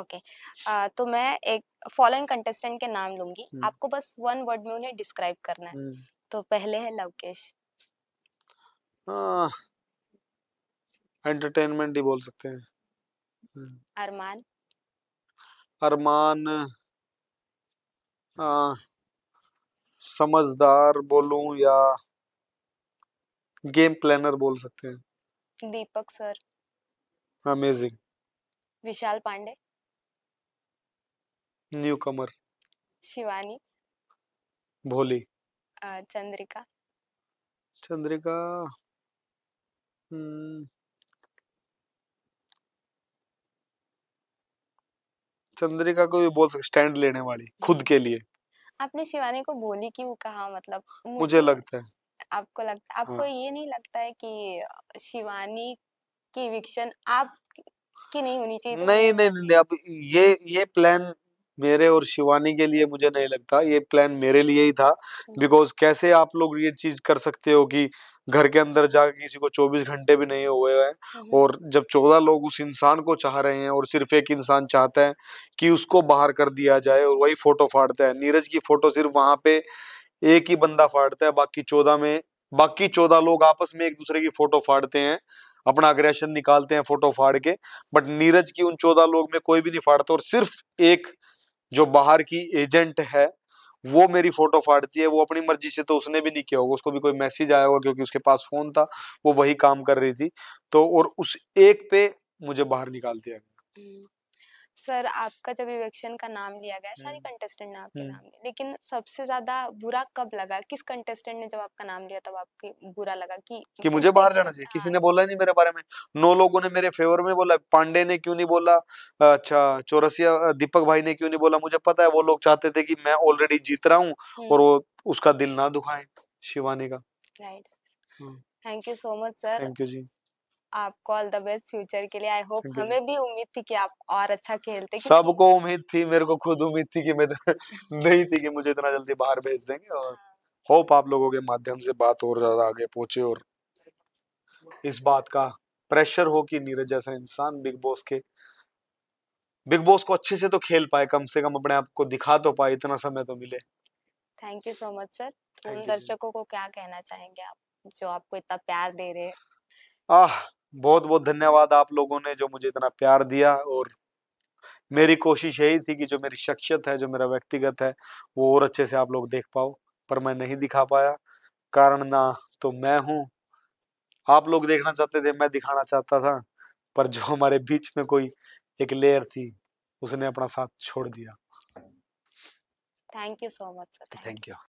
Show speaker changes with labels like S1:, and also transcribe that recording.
S1: Okay तो मैं एक फॉलोइंग कंटेस्टेंट के नाम लूंगी hmm. आपको बस वन वर्ड में उन्हें डिस्क्राइब करना है hmm. तो पहले है लवकेश
S2: हाँ। एंटरटेनमेंट ही बोल सकते हैं अरमान अरमान समझदार बोलू या गेम प्लानर बोल सकते
S1: हैं Deepak sir amazing Vishal Pandey newcomer Shivani Bholi Chandrika
S2: Chandrika हम्म, चंद्रिका को भी बोल सकते स्टैंड लेने वाली खुद हम्म। के लिए
S1: आपने शिवानी को भोली क्यों कहा मतलब मुझे लगता है आपको लगता आपको हाँ। ये नहीं लगता है कि शिवानी की विक्शन आप की नहीं होनी चाहिए तो नहीं
S2: नहीं, नहीं अब ये ये प्लान मेरे और शिवानी के लिए मुझे नहीं लगता ये प्लान मेरे लिए ही था बिकॉज कैसे आप लोग ये चीज कर सकते हो कि घर के अंदर जाके किसी को 24 घंटे भी नहीं हुए हैं हम्म। और जब 14 लोग उस इंसान को चाह रहे हैं और सिर्फ एक इंसान चाहता है कि उसको बाहर कर दिया जाए और वही फोटो फाड़ता है नीरज की फोटो सिर्फ वहां पे एक ही बंदा फाड़ता है बाकी चौदह में बाकी चौदह लोग आपस में एक दूसरे की फोटो फाड़ते हैं अपना अग्रेशन निकालते हैं फोटो फाड़ के बट नीरज की उन चौदह लोग में कोई भी नहीं फाड़ता और सिर्फ एक जो बाहर की एजेंट है वो मेरी फोटो फाड़ती है वो अपनी मर्जी से तो उसने भी नहीं किया होगा उसको भी कोई मैसेज आया होगा क्योंकि उसके पास फोन था वो वही काम कर रही थी तो और उस एक पे मुझे बाहर निकाल दिया गया
S1: सर आपका जब इवेक्शन का नाम लिया गया सारी कंटेस्टेंट हम्म। ने आपके हम्म। नाम लिया लेकिन सबसे ज्यादा बुरा कब लगा किस कंटेस्टेंट ने जब आपका नाम लिया तब आपके बुरा लगा कि
S2: कि मुझे बाहर अच्छा जाना चाहिए किसी हाँ। ने बोला नहीं मेरे बारे में नौ लोगों ने मेरे फेवर में बोला पांडे ने क्यों नहीं बोला अच्छा चौरसिया दीपक भाई ने क्यों नहीं बोला मुझे पता है वो लोग चाहते थे कि मैं ऑलरेडी जीत रहा हूँ हम्म। और वो उसका दिल ना दुखाए शिवानी का
S1: right thank you so much sir thank you ji आपको ऑल द बेस्ट फ्यूचर के लिए आई होप हमें भी उम्मीद थी कि आप और अच्छा खेलते सबको
S2: उम्मीद थी मेरे को खुद उम्मीद थी कि मैं तो नहीं थी कि मुझे इतना जल्दी बाहर भेज देंगे और होप हाँ। आप लोगों के माध्यम से बात और ज्यादा आगे पहुंचे और इस बात का प्रेशर हो कि नीरज जैसा इंसान बिग बॉस के बिग बॉस को अच्छे से तो खेल पाए कम से कम अपने आप को दिखा तो पाए इतना समय तो मिले
S1: thank you so much sir उन दर्शकों को क्या कहना चाहेंगे आप जो आपको इतना प्यार दे रहे हैं
S2: आह बहुत बहुत धन्यवाद आप लोगों ने जो मुझे इतना प्यार दिया और मेरी कोशिश यही थी कि जो मेरी शख्सियत है जो मेरा व्यक्तिगत है वो और अच्छे से आप लोग देख पाओ पर मैं नहीं दिखा पाया कारण ना तो मैं हूँ आप लोग देखना चाहते थे मैं दिखाना चाहता था पर जो हमारे बीच में कोई एक लेयर थी उसने अपना साथ छोड़ दिया
S1: thank you so much sir thank you